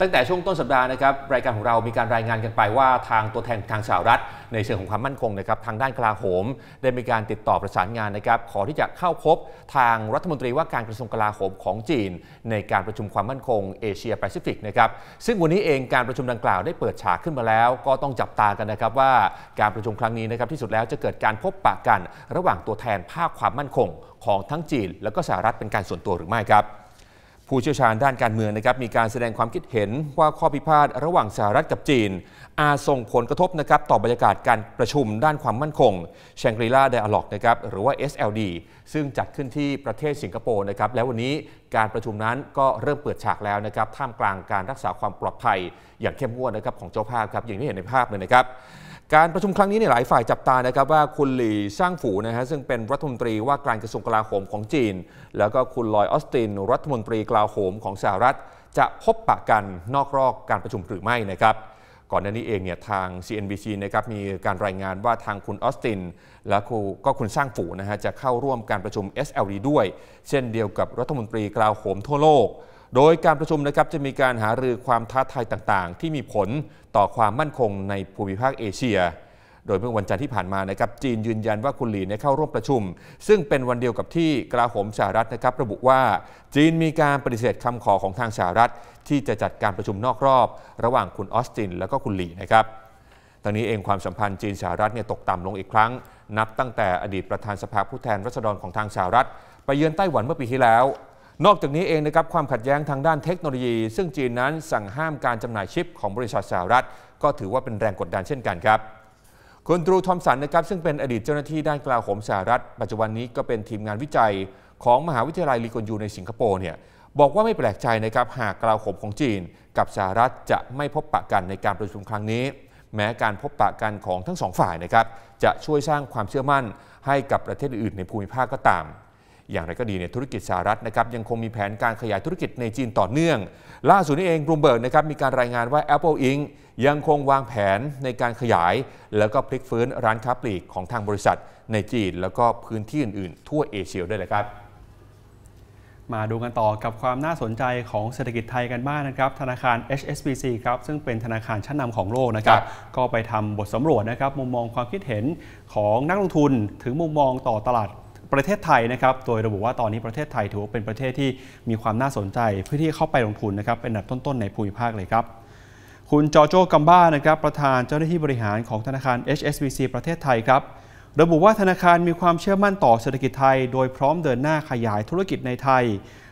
ตั้งแต่ช่วงต้นสัปดาห์นะครับรายการของเรามีการรายงานกันไปว่าทางตัวแทนทางสหรัฐในเชิงของความมั่นคงนะครับทางด้านกลาโหม ได้มีการติดต่อประสานงานนะครับขอที่จะเข้าพบทางรัฐมนตรีว่าการกระทรวงกลาโหมของจีน ในการประชุมความมั่นคงเอเชียแปซิฟิกนะครับซึ่งวันนี้เองการประชุมดังกล่าวได้เปิดฉากขึ้นมาแล้ว ก็ต้องจับตากันนะครับ ว่าการประชุมครั้งนี้นะครับที่สุดแล้วจะเกิดการพบปะกัน ระหว่างตัวแทนภาคความมั่นคง ของทั้งจีน และก็สหรัฐเป็นการส่วนตัวหรือไม่ครับผู้เชี่ยวชาญด้านการเมืองนะครับมีการแสดงความคิดเห็นว่าข้อพิพาทระหว่างสหรัฐกับจีน อาจส่งผลกระทบนะครับต่อบรรยากาศการประชุมด้านความมั่นคงแชงกรีลาไดอะล็อกนะครับหรือว่า SLD ซึ่งจัดขึ้นที่ประเทศสิงคโปร์นะครับแล้ววันนี้การประชุมนั้นก็เริ่มเปิดฉากแล้วนะครับ ท่ามกลางการรักษาความปลอดภัยอย่างเข้มงวดนะครับของเจ้าภาพครับอย่างที่เห็นในภาพเลยนะครับการประชุมครั้งนี้เนี่ยหลายฝ่ายจับตานะครับว่าคุณหลี่ซ่างฝูนะฮะซึ่งเป็นรัฐมนตรีว่าการกระทรวงกลาโหมของจีน แล้วก็คุณลอยออสตินรัฐมนตรีกลาโหมของสหรัฐ จะพบปะกันนอกรอบการประชุมหรือไม่นะครับก่อนหน้านี้เองเนี่ยทาง CNBC นะครับมีการรายงานว่าทางคุณออสตินและก็คุณสร้างฝูนะฮะจะเข้าร่วมการประชุม SLD ด้วย เช่นเดียวกับรัฐมนตรีกลาโหมทั่วโลกโดยการประชุมนะครับจะมีการหารือความท้าทายต่างๆ ที่มีผลต่อความมั่นคงในภูมิภาคเอเชีย โดยเมื่อวันจันทร์ที่ผ่านมานะครับ จีนยืนยันว่าคุณหลีเข้าร่วมประชุม ซึ่งเป็นวันเดียวกับที่กลาโหมสหรัฐนะครับ ระบุว่าจีนมีการปฏิเสธคำขอของทางสหรัฐที่จะจัดการประชุมนอกรอบ ระหว่างคุณออสตินและก็คุณหลีนะครับตอนนี้เองความสัมพันธ์จีนสหรัฐเนี่ยตกต่ำลงอีกครั้ง นับตั้งแต่อดีตประธานสภาผู้แทนรัษฎรของทางสหรัฐไปเยือนไต้หวันเมื่อปีที่แล้วนอกจากนี้เองนะครับความขัดแย้งทางด้านเทคโนโลยี ซึ่งจีนนั้นสั่งห้ามการจำหน่ายชิปของบริษัทสหรัฐ ก็ถือว่าเป็นแรงกดดันเช่นกันครับคุณดรูทอมสันนะครับซึ่งเป็นอดีตเจ้าหน้าที่ด้านกลาโหมสหรัฐ ปัจจุบันนี้ก็เป็นทีมงานวิจัยของมหาวิทยาลัยลีกอนยูในสิงคโปร์เนี่ยบอกว่าไม่แปลกใจนะครับหากกลาโหมของจีนกับสหรัฐจะไม่พบปะกันในการประชุมครั้งนี้ แม้การพบปะกันของทั้งสองฝ่ายนะครับจะช่วยสร้างความเชื่อมั่นให้กับประเทศอื่นในภูมิภาคก็ตามอย่างไรก็ดีเนี่ยธุรกิจสหรัฐนะครับยังคงมีแผนการขยายธุรกิจในจีนต่อเนื่อง ล่าสุดนี้เองบลูเบิร์กนะครับมีการรายงานว่า Apple Inc. ยังคงวางแผนในการขยาย แล้วก็พลิกฟื้นร้านค้าปลีกของทางบริษัทในจีนแล้วก็พื้นที่อื่นๆ ทั่วเอเชียด้วยเลยครับ มาดูกันต่อกับความน่าสนใจของเศรษฐกิจไทยกันบ้างนนะครับธนาคาร HSBC ครับซึ่งเป็นธนาคารชั้นนำของโลกนะครับก็ไปทำบทสำรวจนะครับมุมมองความคิดเห็นของนักลงทุนถึงมุมมองต่อตลาดประเทศไทยนะครับ โดยระบุว่าตอนนี้ประเทศไทยถือว่าเป็นประเทศที่มีความน่าสนใจเพื่อที่เข้าไปลงทุนนะครับเป็นอันดับต้น ๆ ในภูมิภาคเลยครับ คุณจอโจกัมบ้า นะครับ ประธานเจ้าหน้าที่บริหารของธนาคาร HSBC ประเทศไทยครับ ระบุว่าธนาคารมีความเชื่อมั่นต่อเศรษฐกิจไทย โดยพร้อมเดินหน้าขยายธุรกิจในไทย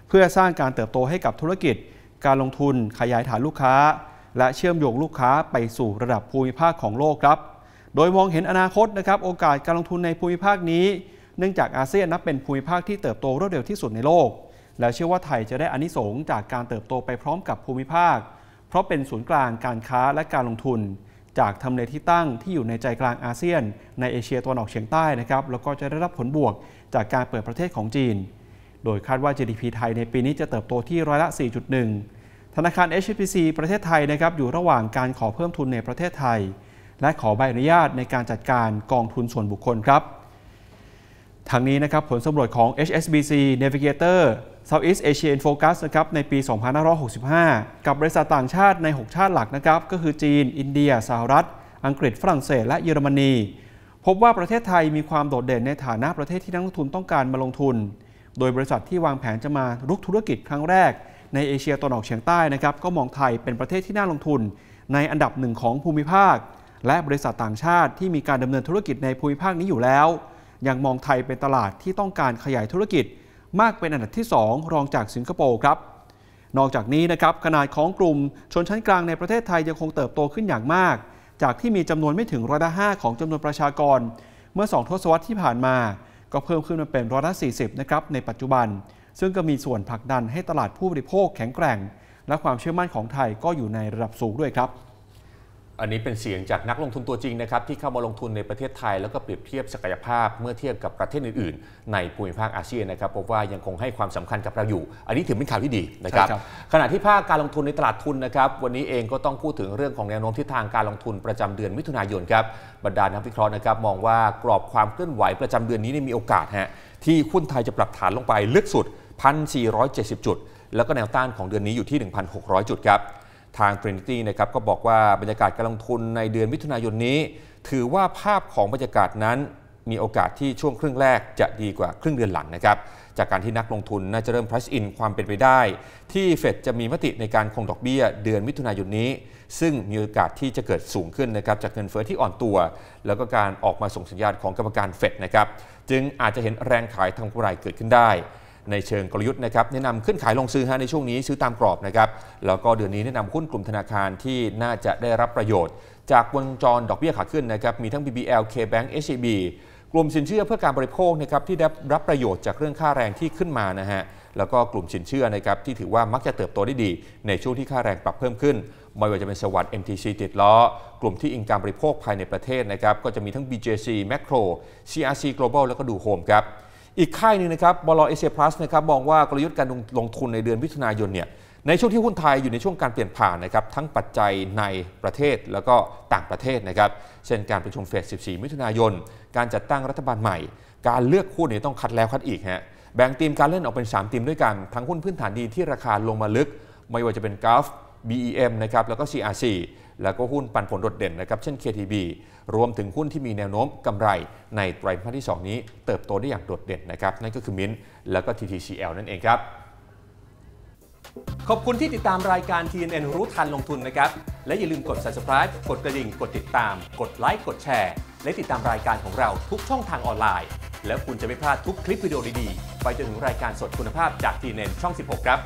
เพื่อสร้างการเติบโตให้กับธุรกิจ การลงทุน ขยายฐานลูกค้า และเชื่อมโยงลูกค้าไปสู่ระดับภูมิภาคของโลกครับ โดยมองเห็นอนาคตนะครับ โอกาสการลงทุนในภูมิภาคนี้เนื่องจากอาเซียนนับเป็นภูมิภาคที่เติบโตรวดเร็วที่สุดในโลก และเชื่อว่าไทยจะได้อานิสงส์จากการเติบโตไปพร้อมกับภูมิภาค เพราะเป็นศูนย์กลางการค้าและการลงทุน จากทำเลที่ตั้งที่อยู่ในใจกลางอาเซียน ในเอเชียตะวันออกเฉียงใต้นะครับ แล้วก็จะได้รับผลบวกจากการเปิดประเทศของจีน โดยคาดว่า GDP ไทยในปีนี้จะเติบโตที่ร้อยละ4.1 ธนาคาร HSBC ประเทศไทยนะครับอยู่ระหว่างการขอเพิ่มทุนในประเทศไทย และขอใบอนุญาตในการจัดการกองทุนส่วนบุคคลครับทางนี้นะครับผลสำรวจของ HSBC Navigator Southeast Asia in Focus นะครับในปี 2565 กับบริษัทต่างชาติใน 6 ชาติหลักนะครับก็คือจีน อินเดียสหรัฐ อังกฤษ ฝรั่งเศส และเยอรมนี พบว่าประเทศไทยมีความโดดเด่นในฐานะประเทศที่นักลงทุนต้องการมาลงทุน โดยบริษัทที่วางแผนจะมาลุกธุรกิจครั้งแรก ในเอเชียตะวันออกเฉียงใต้นะครับก็มองไทยเป็นประเทศที่น่าลงทุน ในอันดับหนึ่งของภูมิภาค และบริษัทต่างชาติที่มีการดำเนินธุรกิจในภูมิภาคนี้อยู่แล้วยังมองไทยเป็นตลาดที่ต้องการขยายธุรกิจ มากเป็นอันดับที่ 2 รองจากสิงคโปร์ครับ นอกจากนี้นะครับขนาดของกลุ่มชนชั้นกลางในประเทศไทยยังคงเติบโตขึ้นอย่างมาก จากที่มีจำนวนไม่ถึงร้อยละห้าของจำนวนประชากร เมื่อ 2ทศวรรษที่ผ่านมา ก็เพิ่มขึ้นมาเป็นร้อยละสีนะครับในปัจจุบัน ซึ่งก็มีส่วนผลักดันให้ตลาดผู้บริโภคแข็งแกร่ง และความเชื่อมั่นของไทยก็อยู่ในระดับสูงด้วยครับอันนี้เป็นเสียงจากนักลงทุนตัวจริงนะครับที่เข้ามาลงทุนในประเทศไทย แล้วก็เปรียบเทียบศักยภาพเมื่อเทียบกับประเทศอื่นๆ ในภูมิภาคอาเซียนนะครับ พบว่ายังคงให้ความสำคัญกับเราอยู่ อันนี้ถือเป็นข่าวที่ดีนะครับขณะที่ภาคการลงทุนในตลาดทุนนะครับ วันนี้เองก็ต้องพูดถึงเรื่องของแนวโน้มทิศทางการลงทุนประจำเดือนมิถุนายนครับบรรดานักวิเคราะห์นะครับมองว่ากรอบความเคลื่อนไหวประจำเดือนนี้มีโอกาสฮะที่หุ้นไทยจะปรับฐานลงไปลึกสุด1,470จุด แล้วก็แนวต้านของเดือนนี้อยู่ที่1,600จุดครับทาง Trinity นะครับก็บอกว่าบรรยากาศการลงทุนในเดือนมิถุนายนนี้ ถือว่าภาพของบรรยากาศนั้นมีโอกาสที่ช่วงครึ่งแรกจะดีกว่าครึ่งเดือนหลังนะครับจากการที่นักลงทุนน่าจะเริ่ม price in ความเป็นไปได้ ที่เฟดจะมีมติในการคงดอกเบี้ย เดือนมิถุนายนนี้ ซึ่งมีโอกาสที่จะเกิดสูงขึ้นนะครับจากเงินเฟอ้อที่อ่อนตัว แล้วก็การออกมาส่งสัญญาณของกรรมการเฟดนะครับจึงอาจจะเห็นแรงขายทางกำไรเกิดขึ้นได้ในเชิงกลยุทธ์นะครับแนะนำขึ้นขายลงซื้อฮะในช่วงนี้ซื้อตามกรอบนะครับแล้วก็เดือนนี้แนะนำหุ้นกลุ่มธนาคารที่น่าจะได้รับประโยชน์ จากวงจรดอกเบี้ยขาขึ้นนะครับมีทั้ง BBL KBank HCB กลุ่มสินเชื่อเพื่อการบริโภคนะครับที่ได้รับประโยชน์จากเรื่องค่าแรงที่ขึ้นมานะฮะแล้วก็กลุ่มสินเชื่อนะครับที่ถือว่ามักจะเติบโตได้ดี ในช่วงที่ค่าแรงปรับเพิ่มขึ้นไม่ว่าจะเป็นสวัสด์ MTC ติดล้อ กลุ่มที่อิงการบริโภคภายในประเทศนะครับ ก็จะมีทั้ง BJC Macro CRC Global แล้วก็ดูโฮมครับอีกค่ายนึงนะครับบลเอเชียพลัสนะครับมองว่ากลยุทธ์การลงทุนในเดือนมิถุนายนเนี่ยในช่วงที่หุ้นไทยอยู่ในช่วงการเปลี่ยนผ่านนะครับทั้งปัจจัยในประเทศแล้วก็ต่างประเทศนะครับเช่นการประชุมเฟด 14มิถุนายน การจัดตั้งรัฐบาลใหม่ การเลือกหุ้นเนี่ยต้องคัดแล้วคัดอีกฮะแบ่งทีมการเล่นออกเป็น3ทีมด้วยกัน ทั้งหุ้นพื้นฐานดีที่ราคาลงมาลึก ไม่ว่าจะเป็นกราฟ BEM นะครับแล้วก็ CRC แล้วก็หุ้นปันผลโดดเด่นนะครับเช่น KTB รวมถึงหุ้นที่มีแนวโน้มกำไร ในไตรมาสที่ 2 นี้เติบโตได้อย่างโดดเด่นนะครับนั่นก็คือมินแล้วก็ TTCL นั่นเองครับ ขอบคุณที่ติดตามรายการ TNN รู้ทันลงทุนนะครับและอย่าลืมกด subscribe กดกระดิ่ง กดติดตาม กดไลค์กดแชร์และติดตามรายการของเราทุกช่องทางออนไลน์ แล้วคุณจะไม่พลาดทุกคลิปวิดีโอดีๆไปจนถึงรายการสดคุณภาพจาก TNN ช่อง 16 ครับ